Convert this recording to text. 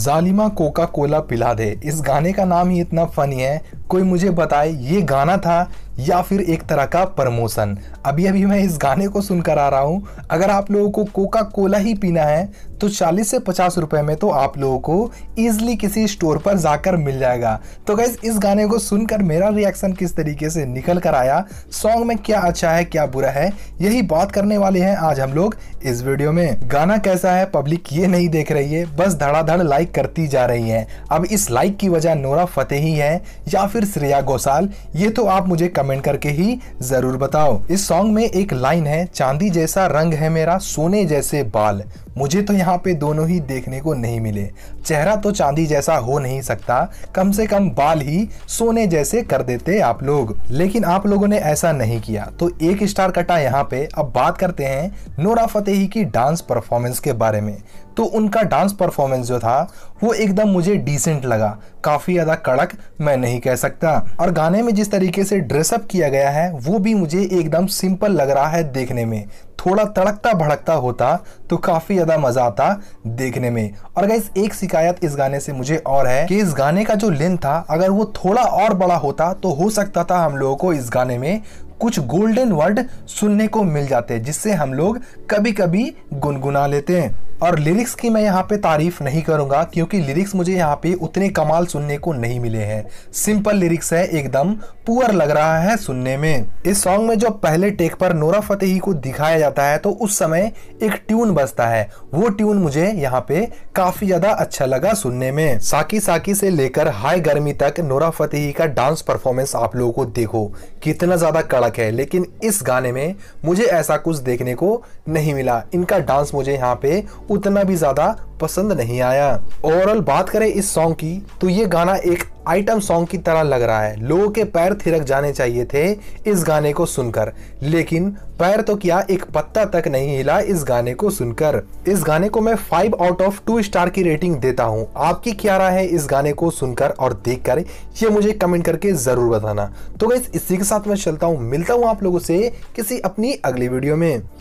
जालिमा Coca Cola पिला दे इस गाने का नाम ही इतना फनी है कोई मुझे बताए ये गाना था या फिर एक तरह का प्रमोशन अभी अभी मैं इस गाने को सुनकर आ रहा हूँ अगर आप लोगों को कोका कोला ही पीना है तो 40 से 50 रुपए में तो आप लोगों को ईजिली किसी स्टोर पर जाकर मिल जाएगा तो गैस इस गाने को सुनकर मेरा रिएक्शन किस तरीके से निकल कर आया सॉन्ग में क्या अच्छा है क्या बुरा है यही बात करने वाले हैं आज हम लोग इस वीडियो में गाना कैसा है पब्लिक ये नहीं देख रही है बस धड़ाधड़ लाइक करती जा रही है अब इस लाइक की वजह नोरा फतेह है या फिर फिर श्रेया घोषाल ये तो आप मुझे कमेंट करके ही जरूर बताओ इस सॉन्ग में एक लाइन है चांदी जैसा रंग है मेरा सोने जैसे बाल मुझे तो यहाँ पे दोनों ही देखने को नहीं मिले चेहरा तो चांदी जैसा हो नहीं सकता कम से कम बाल ही सोने जैसे कर देते आप लोग लेकिन आप लोगों ने ऐसा नहीं किया तो एक स्टार कटा यहाँ पे अब बात करते हैं नोरा फतेही की डांस परफॉर्मेंस के बारे में तो उनका डांस परफॉर्मेंस जो था वो एकदम मुझे डिसेंट लगा काफ़ी ज़्यादा कड़क मैं नहीं कह सकता सकता और गाने में जिस तरीके से ड्रेसअप किया गया है वो भी मुझे एकदम सिंपल लग रहा है देखने में थोड़ा तड़कता भड़कता होता तो काफ़ी ज़्यादा मज़ा आता देखने में और गाइस एक शिकायत इस गाने से मुझे और है कि इस गाने का जो लेंथ था अगर वो थोड़ा और बड़ा होता तो हो सकता था हम लोगों को इस गाने में कुछ गोल्डन वर्ड सुनने को मिल जाते जिससे हम लोग कभी कभी गुनगुना लेते हैं और लिरिक्स की मैं यहाँ पे तारीफ़ नहीं करूँगा क्योंकि लिरिक्स मुझे यहाँ पे उतने कमाल सुनने को नहीं मिले हैं सिंपल लिरिक्स है एकदम पुअर लग रहा है सुनने में इस सॉन्ग में जो पहले टेक पर नोरा फतेही को दिखाया जाता है तो उस समय एक ट्यून बजता है वो ट्यून मुझे यहाँ पे काफ़ी ज़्यादा अच्छा लगा सुनने में साकी साकी से लेकर हाई गर्मी तक नोरा फतेही का डांस परफॉर्मेंस आप लोगों को देखो कितना ज़्यादा कड़क है लेकिन इस गाने में मुझे ऐसा कुछ देखने को नहीं मिला इनका डांस मुझे यहाँ पे उतना भी ज्यादा पसंद नहीं आया ओवरऑल बात करें इस सॉन्ग की तो ये गाना एक आइटम सॉन्ग की तरह लग रहा है लोगों के पैर थिरक जाने चाहिए थे इस गाने को सुनकर लेकिन पैर तो क्या एक पत्ता तक नहीं हिला इस गाने को सुनकर इस गाने को मैं five out of two star की रेटिंग देता हूँ आपकी क्या राय है इस गाने को सुनकर और देख कर ये मुझे कमेंट करके जरूर बताना तो इसी के साथ मैं चलता हूँ मिलता हूँ आप लोगों से किसी अपनी अगली वीडियो में